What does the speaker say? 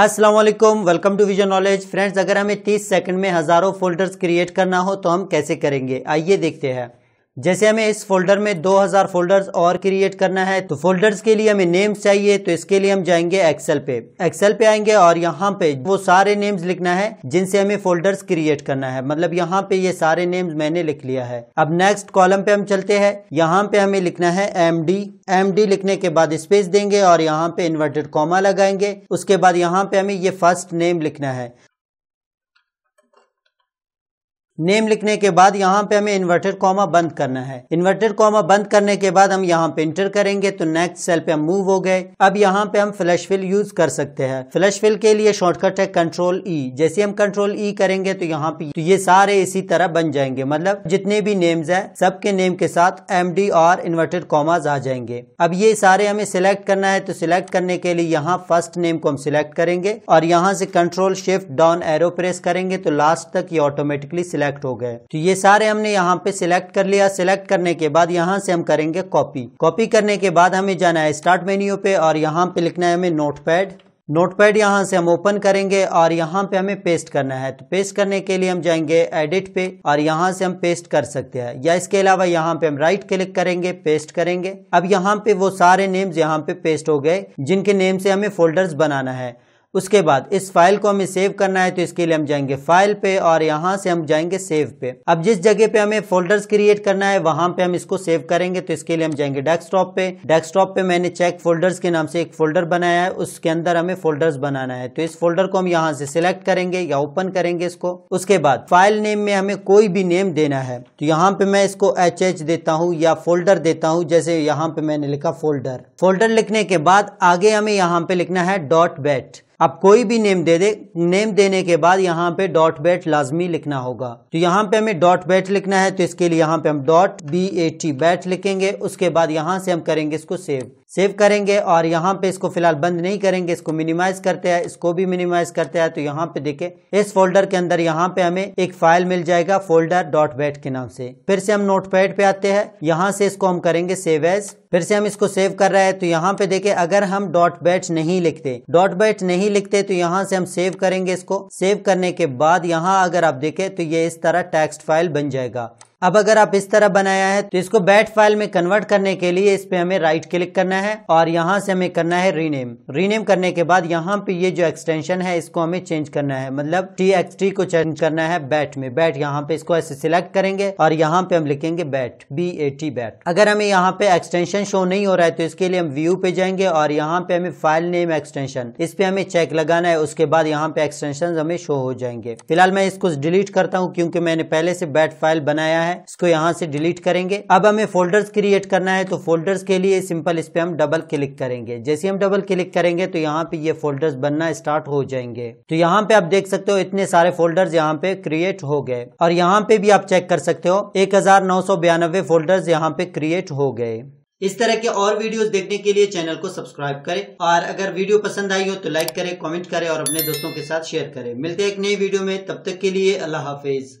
Aslam welcome to vision knowledge friends अगर हमें 30 second में हज़ारों फोल्डर्स क्रिएट करना हो तो हम कैसे करेंगे आइए देखते हैं जैसे हमें इस फोल्डर में 2000 फोल्डर्स और क्रिएट करना है तो फोल्डर्स के लिए हमें नेम्स चाहिए तो इसके लिए हम जाएंगे एक्सेल पे एक्सेल पे आएंगे और यहाँ पे वो सारे नेम्स लिखना है जिनसे हमें फोल्डर्स क्रिएट करना है मतलब यहाँ पे ये सारे नेम्स मैंने लिख लिया है अब नेक्स्ट कॉलम पे हम चलते हैं यहाँ पे हमें लिखना है एम डी एम डी लिखने के बाद स्पेस देंगे और यहाँ पे इन्वर्टेड कॉमा लगाएंगे उसके बाद यहाँ पे हमें ये फर्स्ट नेम लिखना है नेम लिखने के बाद यहाँ पे हमें इन्वर्टेड कॉमा बंद करना है इन्वर्टेड कॉमा बंद करने के बाद हम यहाँ पे इंटर करेंगे तो नेक्स्ट सेल पे हम मूव हो गए अब यहाँ पे हम फ्लैश फिल यूज कर सकते हैं फ्लैश फिल के लिए शॉर्टकट है कंट्रोल ई e। जैसे हम कंट्रोल ई e करेंगे तो यहाँ पे तो ये सारे इसी तरह बन जाएंगे मतलब जितने भी नेम्स है सबके नेम के साथ एम और इन्वर्टेड कॉमाज आ जाएंगे अब ये सारे हमें सिलेक्ट करना है तो सिलेक्ट करने के लिए यहाँ फर्स्ट नेम को हम सिलेक्ट करेंगे और यहाँ से control shift down arrow press करेंगे तो लास्ट तक ये ऑटोमेटिकली सिलेक्ट सिलेक्ट हो गए तो ये सारे हमने यहाँ पे सिलेक्ट कर लिया सिलेक्ट करने के बाद यहाँ से हम करेंगे कॉपी कॉपी करने के बाद हमें जाना है स्टार्ट मेन्यू पे और यहाँ पे लिखना है हमें नोट पैड नोट पैड यहाँ से हम ओपन करेंगे और यहाँ पे हमें पेस्ट करना है तो पेस्ट करने के लिए हम जाएंगे एडिट पे और यहाँ से हम पेस्ट कर सकते हैं या इसके अलावा यहाँ पे हम राइट क्लिक करेंगे पेस्ट करेंगे अब यहाँ पे वो सारे नेम्स यहाँ पे पेस्ट हो गए जिनके नेम से हमें फोल्डर्स बनाना है उसके बाद इस फाइल को हमें सेव करना है तो इसके लिए हम जाएंगे फाइल पे और यहाँ से हम जाएंगे सेव पे अब जिस जगह पे हमें फोल्डर्स क्रिएट करना है वहां पे हम इसको सेव करेंगे तो इसके लिए हम जाएंगे डेस्कटॉप पे डेस्कटॉप पे मैंने चेक फोल्डर्स के नाम से एक फोल्डर बनाया है उसके अंदर हमें फोल्डर्स बनाना है तो इस फोल्डर को हम यहाँ से सिलेक्ट करेंगे या ओपन करेंगे इसको उसके बाद फाइल नेम में हमें कोई भी नेम देना है तो यहाँ पे मैं इसको एच एच देता हूँ या फोल्डर देता हूँ जैसे यहाँ पे मैंने लिखा फोल्डर फोल्डर लिखने के बाद आगे हमें यहाँ पे लिखना है डॉट बैट आप कोई भी नेम दे दे नेम देने के बाद यहाँ पे डॉट बैट लाजमी लिखना होगा तो यहाँ पे हमें डॉट बैट लिखना है तो इसके लिए यहाँ पे हम dot B A T bat लिखेंगे उसके बाद यहाँ से हम करेंगे इसको सेव सेव करेंगे और यहाँ पे इसको फिलहाल बंद नहीं करेंगे इसको मिनिमाइज करते हैं इसको भी मिनिमाइज करते हैं तो यहाँ पे देखें इस फोल्डर के अंदर यहाँ पे हमें एक फाइल मिल जाएगा फोल्डर डॉट बैट के नाम से फिर से हम नोट पैड पे आते हैं यहाँ से इसको हम करेंगे सेव एज फिर से हम इसको सेव कर रहे हैं तो यहाँ पे देखे अगर हम डॉट बैट नहीं लिखते डॉट बैट नहीं नहीं लिखते तो यहाँ से हम सेव करेंगे इसको सेव करने के बाद यहाँ अगर आप देखें तो ये इस तरह टेक्स्ट फाइल बन जाएगा अब अगर आप इस तरह बनाया है तो इसको बैट फाइल में कन्वर्ट करने के लिए इस पे हमें राइट क्लिक करना है और यहाँ से हमें करना है रीनेम रीनेम करने के बाद यहाँ पे ये जो एक्सटेंशन है इसको हमें चेंज करना है मतलब टी एक्स टी को चेंज करना है बैट में बैट यहाँ पे इसको ऐसे सिलेक्ट करेंगे और यहाँ पे हम लिखेंगे bat B A T bat अगर हमें यहाँ पे एक्सटेंशन शो नहीं हो रहा है तो इसके लिए हम व्यू पे जाएंगे और यहाँ पे हमें फाइल नेम एक्सटेंशन इस पे हमें चेक लगाना है उसके बाद यहाँ पे एक्सटेंशन हमें शो हो जाएंगे फिलहाल मैं इसको डिलीट करता हूँ क्योंकि मैंने पहले से बैट फाइल बनाया है है इसको यहाँ से डिलीट करेंगे अब हमें फोल्डर्स क्रिएट करना है तो फोल्डर्स के लिए सिंपल इस पर हम डबल क्लिक करेंगे जैसे हम डबल क्लिक करेंगे तो यहाँ पे ये फोल्डर्स बनना स्टार्ट हो जाएंगे तो यहाँ पे आप देख सकते हो इतने सारे फोल्डर्स यहाँ पे क्रिएट हो गए और यहाँ पे भी आप चेक कर सकते हो एक हजार नौ सौ बयानबे फोल्डर्स यहाँ पे क्रिएट हो गए इस तरह के और वीडियोस देखने के लिए चैनल को सब्सक्राइब करें और अगर वीडियो पसंद आई हो तो लाइक करें कमेंट करें और अपने दोस्तों के साथ शेयर करें मिलते हैं एक नई वीडियो में तब तक के लिए अल्लाह हाफिज़